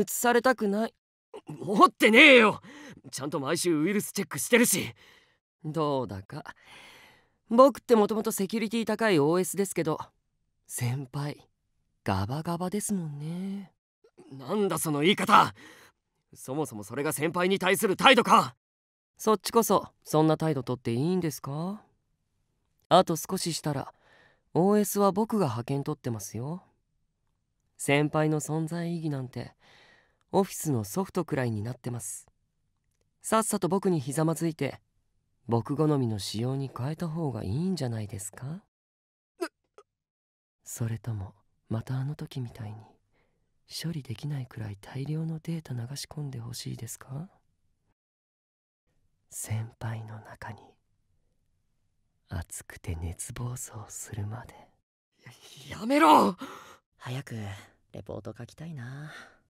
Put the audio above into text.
移されたくない持ってねえよちゃんと毎週ウイルスチェックしてるしどうだか僕ってもともとセキュリティ高い OS ですけど先輩ガバガバですもんねなんだその言い方そもそもそれが先輩に対する態度かそっちこそそんな態度とっていいんですかあと少ししたら OS は僕が派遣取ってますよ先輩の存在意義なんてオフィスのソフトくらいになってますさっさと僕にひざまずいて僕好みの仕様に変えた方がいいんじゃないですかそれともまたあの時みたいに処理できないくらい大量のデータ流し込んでほしいですか先輩の中に熱くて熱暴走するまでやめろ早くレポート書きたいな